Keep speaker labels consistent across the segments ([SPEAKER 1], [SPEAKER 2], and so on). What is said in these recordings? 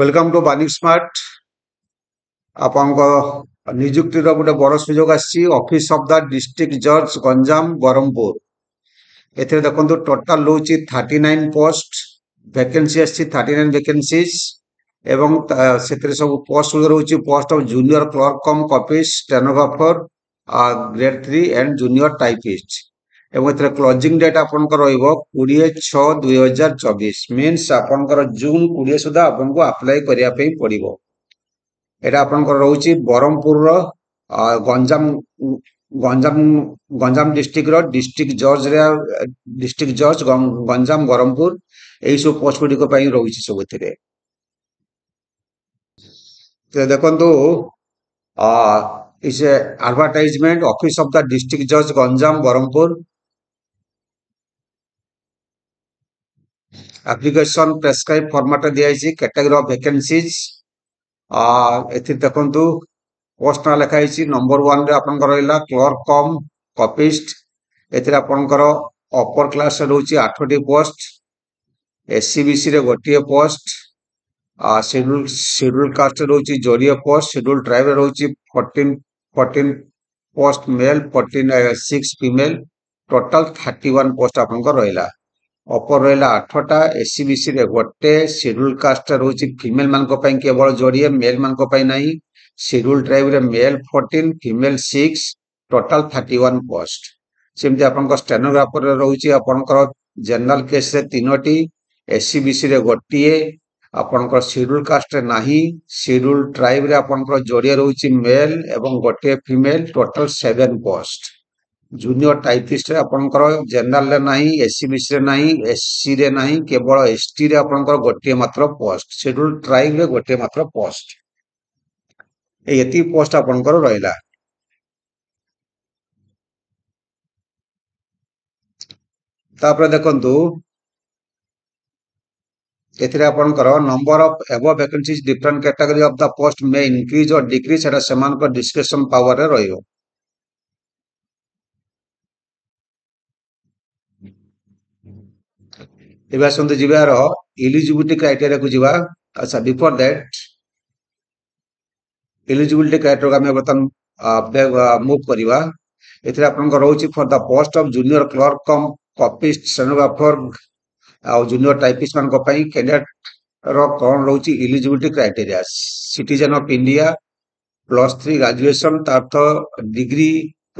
[SPEAKER 1] Welcome to বাণী smart ଆପଣଙ୍କ ନିଯୁକ୍ତିର ଗୋଟେ ବଡ଼ ସୁଯୋଗ ଆସିଛି ଅଫିସ୍ ଅଫ୍ ଦ ଡିଷ୍ଟ୍ରିକ୍ଟ ଜଜ୍ ଗଞ୍ଜାମ ବ୍ରହ୍ମପୁର ଏଥିରେ ଦେଖନ୍ତୁ ଟୋଟାଲ ରହୁଛି ଥାର୍ଟି ନାଇନ୍ ପୋଷ୍ଟ ଭ୍ୟାକେନ୍ସି ଆସିଛି ଥାର୍ଟି ନାଇନ୍ ଭ୍ୟାକେନ୍ସିଜ୍ ଏବଂ ସେଥିରେ ସବୁ ପୋଷ୍ଟ ଗୁଡ଼ିକ ରହୁଛି post of junior clerk cum copyist stenographer grade three and junior typist এবং ଏଥିରେ କ୍ଲୋଜିଂ ଡେଟ୍ ଆପଣଙ୍କର ରହିବ କୋଡ଼ିଏ ଛଅ ଦୁଇ ହଜାର ଚବିଶ ମିନ୍ସ ଆପଣଙ୍କର ଜୁନ୍ କୋଡ଼ିଏ ସୁଦ୍ଧା ଆପଣଙ୍କୁ ଆପ୍ଲାଏ କରିବା ପାଇଁ ପଡ଼ିବ ଏଇଟା ଆପଣଙ୍କର ରହୁଛି ବ୍ରହ୍ମପୁରର ଗଞ୍ଜାମ ଗଞ୍ଜାମ ଗଞ୍ଜାମ ଡିଷ୍ଟ୍ରିକ୍ଟର ଡିଷ୍ଟ୍ରିକ୍ଟ ଜଜ୍ରେ ଡିଷ୍ଟ୍ରିକ୍ଟ ଜଜ୍ ଗଞ୍ଜାମ ବ୍ରହ୍ମପୁର ଏହିସବୁ ପୋଷ୍ଟ ଗୁଡ଼ିକ ପାଇଁ ରହୁଛି ସବୁଥିରେ ଦେଖନ୍ତୁ is a advertisement office of the district judge ganjam barampur application prescribe ফর্মাটে দিয়েছি ক্যাটাগরি অফ ভ্যাকেন্সিজ এটি দেখন্তু পোস্ট না লেখা হয়েছি নম্বর ওয়ানরে আপনার রহলা ক্লর্ক কম কপিস্ট এতে আপনার অপর ক্লাসে রয়েছে আঠটি পোস্ট এসসিবিসিরে গোটিয়ে পোস্ট সেডুল সেডুল কাস্টে রয়েছে জোড়িয়ে পোস্ট সেডুল ট্রাইবরে রয়েছে fourteen fourteen post male fourteen six female total thirty one post আপনার রহলা ଅପର ରହିଲା ଆଠଟା ଏସ୍ସିବିସିରେ ଗୋଟେ ସେଡ୍ୟୁଲ୍ କାଷ୍ଟଟା ରହୁଛି ଫିମେଲ୍ ମାନଙ୍କ ପାଇଁ କେବଳ ଯୋଡ଼ିଏ ମେଲ୍ ମାନଙ୍କ ପାଇଁ ନାହିଁ ସେଡ୍ୟୁଲ୍ ଟ୍ରାଇବ୍ରେ male fourteen female six total thirty one post ସେମିତି ଆପଣଙ୍କ ଷ୍ଟେନୋଗ୍ରାଫରରେ ରହୁଛି ଆପଣଙ୍କର ଜେନେରାଲ୍ କେସ୍ରେ ତିନୋଟି ଏସ୍ସିବିସିରେ ଗୋଟିଏ ଆପଣଙ୍କର ସିଡ୍ୟୁଲ୍ କାଷ୍ଟରେ ନାହିଁ ସିଡ୍ୟୁଲ୍ ଟ୍ରାଇବ୍ରେ ଆପଣଙ୍କର ଯୋଡ଼ିଏ ରହୁଛି ମେଲ୍ ଏବଂ ଗୋଟିଏ female total seven post junior typist जेनेल ना एसिमिस ना एससी ना केवल एस टी आप गोटे मात्र पोस्ट सेड्यूल ट्राइव गोटे मात्र पोस्ट ये पोस्ट आप रहा देखु एपंकर नंबर अफ एव वैके different category of the post may increase और डिक्रीज एट पावर रही है आसत क्राइटेरिया को जीवा अच्छा बिफोर दैट इलिजिबिलिटी क्राइटेरिया को बर्तमान मुव करवा रोचे for the post of junior clerk cum copyist stenographer junior typist मान कैंडिडेट रण रोच eligibility criteria citizen of India plus three graduation तार्थ डिग्री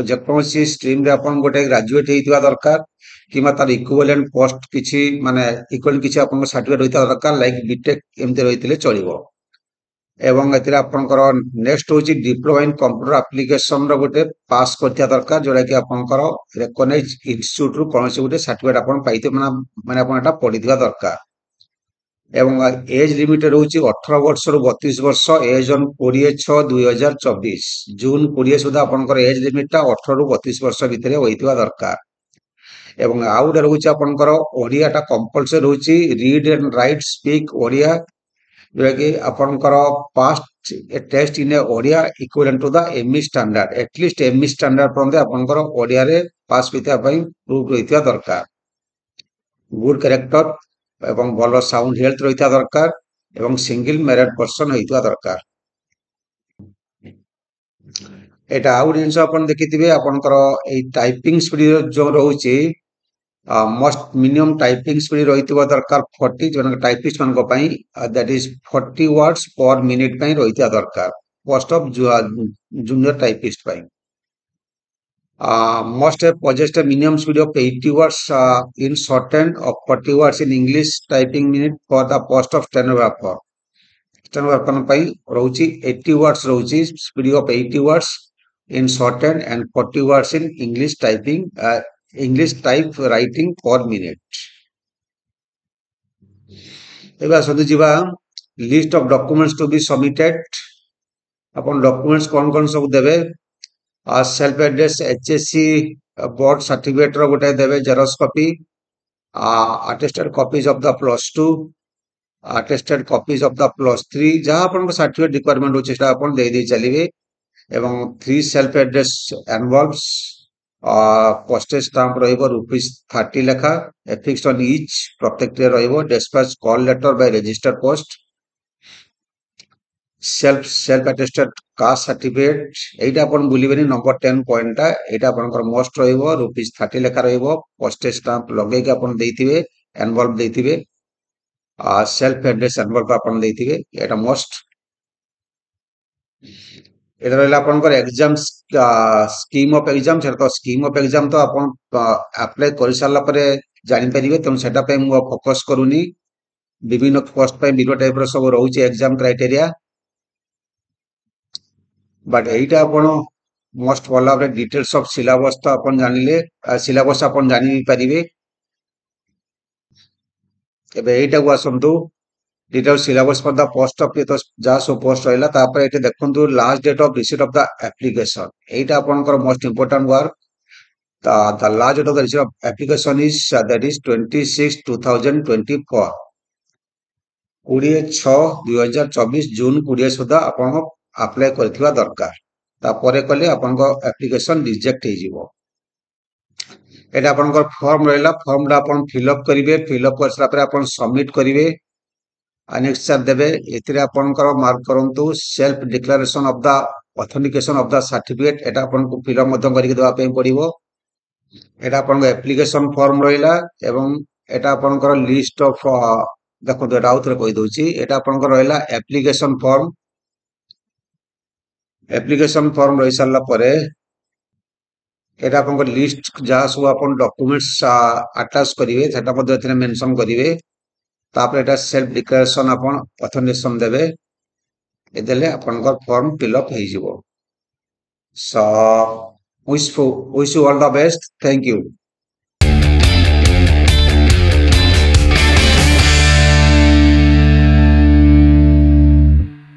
[SPEAKER 1] ଯେକୌଣସି ଷ୍ଟ୍ରିମ୍ରେ ଆପଣ ଗୋଟେ ଗ୍ରାଜୁଏଟ୍ ହେଇଥିବା ଦରକାର କିମ୍ବା ତାର ଇକ୍ୱିଭାଲେଣ୍ଟ ପୋଷ୍ଟ କିଛି ମାନେ ଇକ୍ୱାଲେଣ୍ଟ କିଛି ଆପଣଙ୍କ ସାର୍ଟିଫିକେଟ୍ ରହିଥିବା ଦରକାର ଲାଇକ୍ ବିଟେକ୍ ଏମିତି ରହିଥିଲେ ଚଳିବ ଏବଂ ଏଥିରେ ଆପଣଙ୍କର ନେକ୍ସଟ ହେଉଛି ଡିପ୍ଲୋମା ଇନ୍ କମ୍ପ୍ୟୁଟର ଆପ୍ଲିକେସନର ଗୋଟେ ପାସ୍ କରିଥିବା ଦରକାର ଯୋଉଟାକି ଆପଣଙ୍କର ରେକଗ୍ନାଇଜ ଇନଷ୍ଟିଚ୍ୟୁଟରୁ କୌଣସି ଗୋଟେ ସାର୍ଟିଫିକେଟ୍ ଆପଣ ପାଇଥିବେ ମାନେ ମାନେ ଆପଣ ଏଇଟା ପଢ଼ିଥିବା ଦରକାର ଏବଂ ଏଜ୍ ଲିମିଟ୍ ରହୁଛି ଅଠର ବର୍ଷରୁ ବତିଶ ବର୍ଷ ଏଜ୍ ଅନ୍ କୋଡ଼ିଏ ଛଅ ଦୁଇ ହଜାର ଚବିଶ ଜୁନ୍ କୋଡ଼ିଏ ସୁଦ୍ଧା ଆପଣଙ୍କର ଏଜ୍ ଲିମିଟ୍ଟା ଅଠରରୁ ବତିଶ ବର୍ଷ ଭିତରେ ହୋଇଥିବା ଦରକାର ଏବଂ ଆଉ ଗୋଟେ ରହୁଛି ଆପଣଙ୍କର ଓଡ଼ିଆଟା କମ୍ପଲସରି ରହୁଛି read and write speak Odia ଯେଉଁଟାକି ଆପଣଙ୍କର passed test in Odia equivalent to the ME standard at least ME standard ପର୍ଯ୍ୟନ୍ତ ଆପଣଙ୍କର ଓଡ଼ିଆରେ ପାସ୍ ହୋଇଥିବା ପାଇଁ ପ୍ରୁଫ୍ ରହିଥିବା ଦରକାର ଗୁଡ୍ କ୍ୟାରେକ୍ଟର এবং ভাল সাউন্ড হেলথ রইতা দরকার এবং সিঙ্গল ম্যারিড পর্সন হইতা দরকার এটা ଆଉ ଜିନିଷ ଆପଣ ଦେଖିଥିବେ ଆପଣଙ୍କର ଏଇ ଟାଇପିଂ ସ୍ପିଡ୍ ଯେଉଁ ରହୁଛି ମଷ୍ଟ ମିନିମମ୍ ଟାଇପିଂ ସ୍ପିଡ୍ ରହିଥିବା ଦରକାର ଫର୍ଟି ଜଣଙ୍କ ଟାଇପିଷ୍ଟ ମାନଙ୍କ ପାଇଁ that is forty words per minute ପାଇଁ ରହିଥିବା ଦରକାର ପୋଷ୍ଟ ଅଫ୍ ଜୁନିୟର ଟାଇପିଷ୍ଟ ପାଇଁ uh, must have possessed a minimum speed of 80 words uh, in shorthand of 40 words in English typing minute for the post of stenographer. Stenographer ପାଇଁ ରହୁଛି 80 words ରହୁଛି speed of 80 words in shorthand and 40 words in English typing uh, English type writing per minute. ଏବେ ଆସନ୍ତୁ ଯିବା list of documents to be submitted ଆପଣ documents କ'ଣ କ'ଣ ସବୁ ଦେବେ self address H S C board ସାର୍ଟିଫିକେଟ୍ର ଗୋଟେ ଦେବେ xerox copy attested copies of the plus two attested copies of the plus three ଯାହା ଆପଣଙ୍କ ସାର୍ଟିଫିକେଟ୍ ରିକ୍ୱାରମେଣ୍ଟ ହେଉଛି ସେଟା ଆପଣ ଦେଇଦେଇ ଚାଲିବେ ଏବଂ three self address envelopes postage stamp ରହିବ ରୁପିଜ୍ ଥାର୍ଟି ଲେଖା ଏଫିକ୍ସ ଅନ୍ ଇଚ୍ ପ୍ରତ୍ୟେକଟିରେ ରହିବ dispatch call letter by register post self self attested caste certificate ଏଇଟା ଆପଣ ଭୁଲିବେନି ନମ୍ବର ଟେନ୍ ପଏଣ୍ଟଟା ଏଇଟା ଆପଣଙ୍କର ମଷ୍ଟ ରହିବ ରୁପିଜ ଥାର୍ଟି ଲେଖା ରହିବ ପୋଷ୍ଟେଜ ଷ୍ଟାମ୍ପ ଲଗେଇକି ଆପଣ ଦେଇଥିବେ ଏନଭଲ୍ଭ ଦେଇଥିବେ ସେଲ୍ଫ ଆଡ୍ରେସ୍ ଏନଭଲ୍ଭ ଆପଣ ଦେଇଥିବେ ଏଇଟା ମଷ୍ଟ এটা রইল আপনার এক্সাম স্কিম অফ এক্সাম সেটা তো স্কিম অফ এক্সাম তো আপনার আপ্লাই করে সারা পরে জাঁপারে তেমন সেটা মু ফোকস করুনি বিভিন্ন পোস্ট ভিন্ন টাইপর সব রয়েছে এক্সাম ক্রাইটেরিয়া ବଟ୍ ଏଇଟା ଆପଣ ମୋଷ୍ଟ ଭଲ ଭାବରେ ଡିଟେଲ୍ସ ଅଫ୍ ସିଲାବସ୍ ତ ଆପଣ ଜାଣିଲେ ସିଲାବସ୍ ଆପଣ ଜାଣିପାରିବେ ଏବେ ଏଇଟାକୁ ଆସନ୍ତୁ detail syllabus for the post of যা সব পোস্ট রহিলা তারপরে এটি দেখন্তু last date of receipt of the application এইটা আপনার most important work the last date of the receipt of application is that is twenty six two thousand twenty four কোড়িয়ে ছ দুই হাজার চবিশ জুন কোড়িয়ে সুদ্ধা আপনার ଆପ୍ଲାଏ କରିଥିବା ଦରକାର ତାପରେ କଲେ ଆପଣଙ୍କ ଆପ୍ଲିକେସନ୍ ରିଜେକ୍ଟ ହେଇଯିବ ଏଇଟା ଆପଣଙ୍କର ଫର୍ମ ରହିଲା ଫର୍ମଟା ଆପଣ ଫିଲ୍ଅପ୍ କରିବେ ଫିଲ୍ଅପ୍ କରିସାରିଲା ପରେ ଆପଣ ସବମିଟ୍ କରିବେ ଆନେକ୍ସଚର୍ ଦେବେ ଏଥିରେ ଆପଣଙ୍କର ମାର୍କ କରନ୍ତୁ self declaration of the authentication of the certificate ଏଇଟା ଆପଣଙ୍କୁ ଫିଲ୍ଅପ୍ ମଧ୍ୟ କରିକି ଦେବା ପାଇଁ ପଡ଼ିବ ଏଇଟା ଆପଣଙ୍କ ଆପ୍ଲିକେସନ୍ ଫର୍ମ ରହିଲା ଏବଂ ଏଇଟା ଆପଣଙ୍କର ଲିଷ୍ଟ ଅଫ୍ ଦେଖନ୍ତୁ ଏଇଟା ଆଉଥରେ କହିଦେଉଛି ଏଇଟା ଆପଣଙ୍କର ରହିଲା ଆପ୍ଲିକେସନ୍ ଫର୍ମ ଆପ୍ଲିକେସନ୍ ଫର୍ମ ରହିସାରିଲା ପରେ এটা আপনার লিস্ট যা সব আপনার ডকুমেন্টস আটাচ করবে সেটা মধ্যে এতে মেনশন করবে তাপরে এটা সেলফ ডিক্লারেসন আপনার অথনেসন দেবে এ দেলে আপনার ফর্ম ফিল অপ হয়ে যাব so wish wish you all the best thank you